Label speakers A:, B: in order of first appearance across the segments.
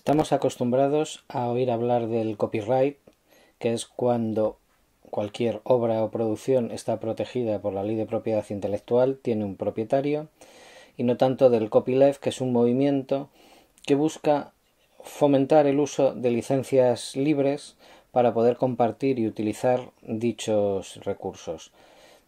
A: Estamos acostumbrados a oír hablar del copyright, que es cuando cualquier obra o producción está protegida por la ley de propiedad intelectual, tiene un propietario, y no tanto del copyleft, que es un movimiento que busca fomentar el uso de licencias libres para poder compartir y utilizar dichos recursos.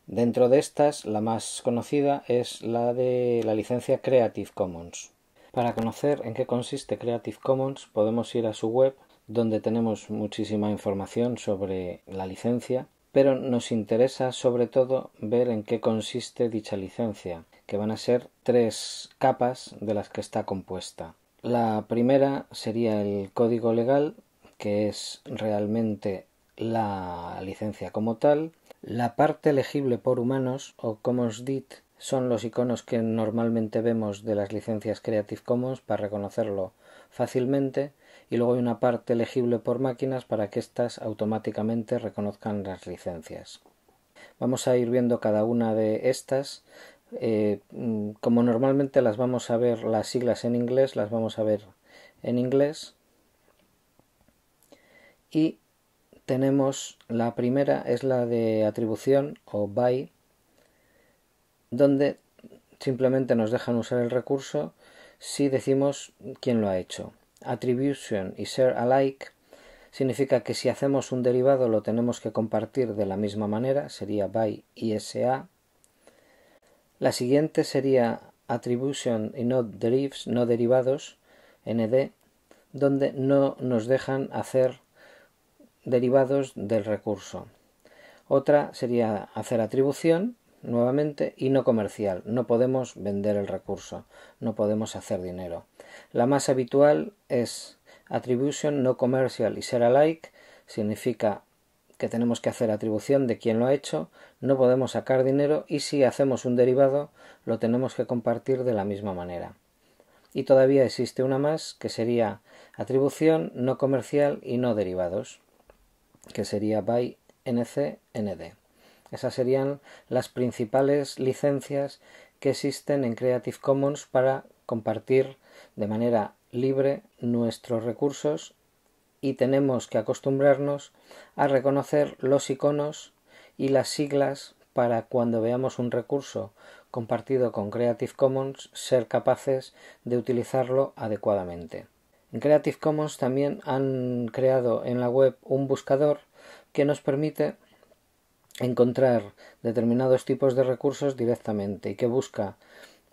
A: Dentro de estas, la más conocida es la de la licencia Creative Commons. Para conocer en qué consiste Creative Commons podemos ir a su web donde tenemos muchísima información sobre la licencia, pero nos interesa sobre todo ver en qué consiste dicha licencia, que van a ser tres capas de las que está compuesta. La primera sería el código legal, que es realmente la licencia como tal, la parte legible por humanos o Commons DIT, son los iconos que normalmente vemos de las licencias Creative Commons para reconocerlo fácilmente y luego hay una parte legible por máquinas para que éstas automáticamente reconozcan las licencias. Vamos a ir viendo cada una de estas. Eh, como normalmente las vamos a ver las siglas en inglés, las vamos a ver en inglés. Y tenemos la primera, es la de atribución o by, donde simplemente nos dejan usar el recurso si decimos quién lo ha hecho. Attribution y share alike significa que si hacemos un derivado lo tenemos que compartir de la misma manera, sería by ISA. La siguiente sería attribution y no no derivados, ND, donde no nos dejan hacer derivados del recurso. Otra sería hacer atribución nuevamente y no comercial. No podemos vender el recurso, no podemos hacer dinero. La más habitual es attribution no commercial y ser alike significa que tenemos que hacer atribución de quien lo ha hecho, no podemos sacar dinero y si hacemos un derivado lo tenemos que compartir de la misma manera. Y todavía existe una más que sería atribución no comercial y no derivados, que sería by NC ND. Esas serían las principales licencias que existen en Creative Commons para compartir de manera libre nuestros recursos y tenemos que acostumbrarnos a reconocer los iconos y las siglas para cuando veamos un recurso compartido con Creative Commons ser capaces de utilizarlo adecuadamente. En Creative Commons también han creado en la web un buscador que nos permite encontrar determinados tipos de recursos directamente y que busca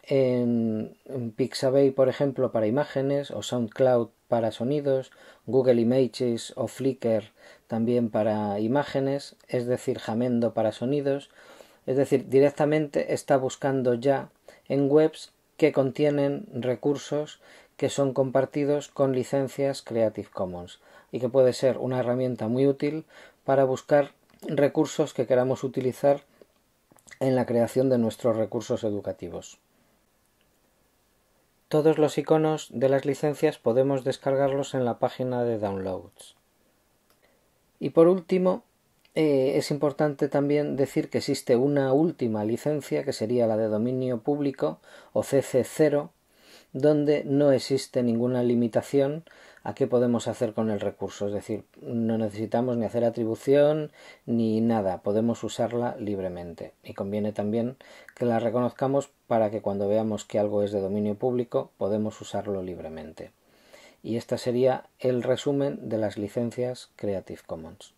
A: en, Pixabay, por ejemplo, para imágenes o SoundCloud para sonidos, Google Images o Flickr también para imágenes, es decir, Jamendo para sonidos, es decir, directamente está buscando ya en webs que contienen recursos que son compartidos con licencias Creative Commons y que puede ser una herramienta muy útil para buscar recursos que queramos utilizar en la creación de nuestros recursos educativos. Todos los iconos de las licencias podemos descargarlos en la página de downloads. Y por último, eh, es importante también decir que existe una última licencia que sería la de dominio público o CC0 donde no existe ninguna limitación a qué podemos hacer con el recurso. Es decir, no necesitamos ni hacer atribución ni nada, podemos usarla libremente. Y conviene también que la reconozcamos para que cuando veamos que algo es de dominio público podemos usarlo libremente. Y este sería el resumen de las licencias Creative Commons.